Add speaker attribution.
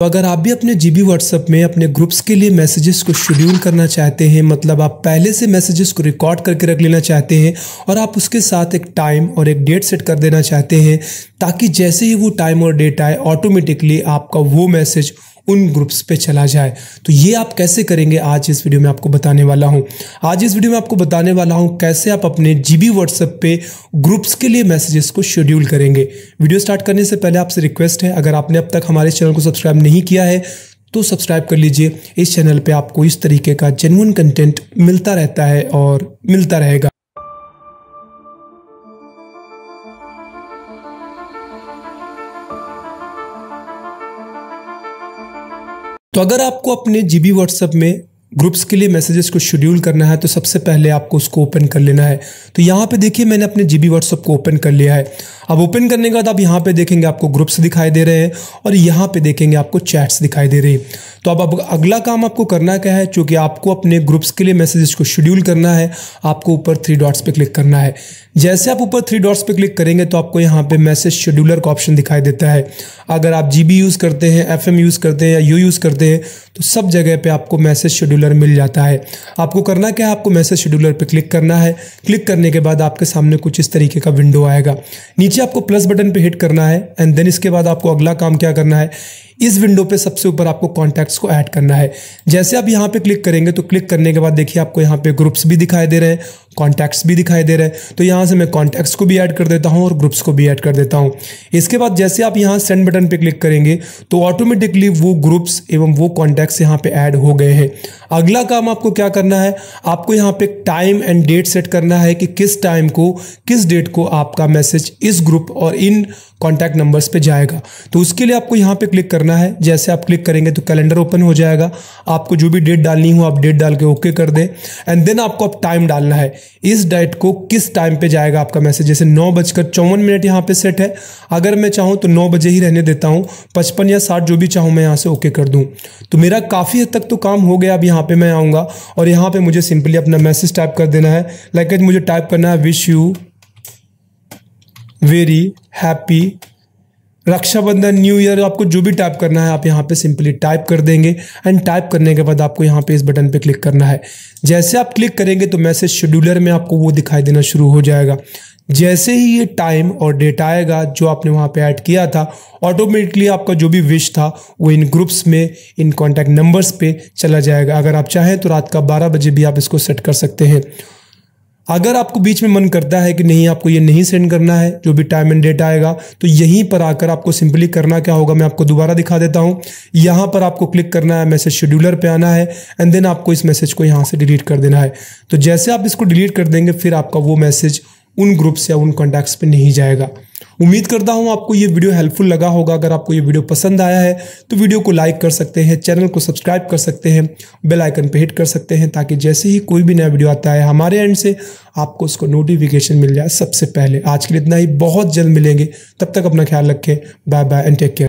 Speaker 1: तो अगर आप भी अपने जी बी व्हाट्सएप में अपने ग्रुप्स के लिए मैसेजेस को शेड्यूल करना चाहते हैं मतलब आप पहले से मैसेजेस को रिकॉर्ड करके रख लेना चाहते हैं और आप उसके साथ एक टाइम और एक डेट सेट कर देना चाहते हैं ताकि जैसे ही वो टाइम और डेट आए ऑटोमेटिकली आपका वो मैसेज उन ग्रुप्स पे चला जाए तो ये आप कैसे करेंगे आज इस वीडियो में आपको बताने वाला हूँ आज इस वीडियो में आपको बताने वाला हूँ कैसे आप अपने जी बी व्हाट्सएप पर ग्रुप्स के लिए मैसेजेस को शेड्यूल करेंगे वीडियो स्टार्ट करने से पहले आपसे रिक्वेस्ट है अगर आपने अब तक हमारे चैनल को सब्सक्राइब नहीं किया है तो सब्सक्राइब कर लीजिए इस चैनल पे आपको इस तरीके का जेनुअन कंटेंट मिलता रहता है और मिलता रहेगा तो अगर आपको अपने जी बी व्हाट्सएप में ग्रुप्स के लिए मैसेजेस को शेड्यूल करना है तो सबसे पहले आपको उसको ओपन कर लेना है तो यहाँ पे देखिए मैंने अपने जी बी व्हाट्सअप को ओपन कर लिया है अब ओपन करने के बाद आप यहाँ पे देखेंगे आपको ग्रुप्स दिखाई दे रहे हैं और यहाँ पे देखेंगे आपको चैट्स दिखाई दे रही है तो अब अब अगला काम आपको करना क्या है चूँकि आपको अपने ग्रुप्स के लिए मैसेजेस को शेड्यूल करना है आपको ऊपर थ्री डॉट्स पर क्लिक करना है जैसे आप ऊपर थ्री डॉट्स पे क्लिक करेंगे तो आपको यहाँ पे मैसेज शेड्यूलर का ऑप्शन दिखाई देता है अगर आप जी यूज़ करते हैं एफ यूज़ करते हैं या यू यूज़ करते हैं तो सब जगह पे आपको मैसेज शेड्यूलर मिल जाता है आपको करना क्या है आपको मैसेज शेड्यूलर पे क्लिक करना है क्लिक करने के बाद आपके सामने कुछ इस तरीके का विंडो आएगा नीचे आपको प्लस बटन पर हिट करना है एंड देन इसके बाद आपको अगला काम क्या करना है इस विंडो पे सबसे ऊपर आपको कॉन्टैक्ट्स को ऐड करना है जैसे आप यहाँ पे क्लिक करेंगे तो क्लिक करने के बाद देखिए आपको यहाँ पे ग्रुप्स भी दिखाई दे रहे हैं कॉन्टैक्ट्स भी दिखाई दे रहे हैं तो यहाँ से मैं कॉन्टैक्ट्स को भी ऐड कर देता हूँ और ग्रुप्स को भी ऐड कर देता हूँ इसके बाद जैसे आप यहाँ सेंड बटन पर क्लिक करेंगे तो ऑटोमेटिकली वो ग्रुप्स एवं वो कॉन्टैक्ट्स यहाँ पर ऐड हो गए हैं अगला काम आपको क्या करना है आपको यहाँ पे टाइम एंड डेट सेट करना है कि किस टाइम को किस डेट को आपका मैसेज इस ग्रुप और इन कॉन्टैक्ट नंबर्स पे जाएगा तो उसके लिए आपको यहाँ पे क्लिक करना है जैसे आप क्लिक करेंगे तो कैलेंडर ओपन हो जाएगा आपको जो भी डेट डालनी हो आप डेट डाल के ओके कर दें एंड देन आपको अब टाइम डालना है इस डेट को किस टाइम पे जाएगा आपका मैसेज जैसे नौ बजकर चौवन मिनट यहाँ पे सेट है अगर मैं चाहूँ तो नौ बजे ही रहने देता हूँ पचपन या साठ जो भी चाहूँ मैं यहाँ से ओके कर दूँ तो मेरा काफ़ी हद तक तो काम हो गया अब यहाँ पर मैं आऊँगा और यहाँ पर मुझे सिंपली अपना मैसेज टाइप कर देना है लाइक मुझे टाइप करना है wish you very happy Rakshabandhan new year आपको जो भी टाइप करना है आप यहाँ पे सिंपली टाइप कर देंगे एंड टाइप करने के बाद आपको यहाँ पे इस बटन पे क्लिक करना है जैसे आप क्लिक करेंगे तो मैसेज शेड्यूलर में आपको वो दिखाई देना शुरू हो जाएगा जैसे ही ये टाइम और डेट आएगा जो आपने वहाँ पे ऐड किया था ऑटोमेटिकली आपका जो भी विश था वो इन ग्रुप्स में इन कॉन्टैक्ट नंबर्स पे चला जाएगा अगर आप चाहें तो रात का बारह बजे भी आप इसको सेट कर सकते हैं अगर आपको बीच में मन करता है कि नहीं आपको ये नहीं सेंड करना है जो भी टाइम एंड डेट आएगा तो यहीं पर आकर आपको सिंपली करना क्या होगा मैं आपको दोबारा दिखा देता हूँ यहाँ पर आपको क्लिक करना है मैसेज शेड्यूलर पे आना है एंड देन आपको इस मैसेज को यहाँ से डिलीट कर देना है तो जैसे आप इसको डिलीट कर देंगे फिर आपका वो मैसेज उन ग्रुप्स या उन कॉन्टैक्ट्स पे नहीं जाएगा उम्मीद करता हूं आपको ये वीडियो हेल्पफुल लगा होगा अगर आपको ये वीडियो पसंद आया है तो वीडियो को लाइक कर सकते हैं चैनल को सब्सक्राइब कर सकते हैं बेल आइकन पे हिट कर सकते हैं ताकि जैसे ही कोई भी नया वीडियो आता है हमारे एंड से आपको उसको नोटिफिकेशन मिल जाए सबसे पहले आज के लिए इतना ही बहुत जल्द मिलेंगे तब तक अपना ख्याल रखें bye bye and take care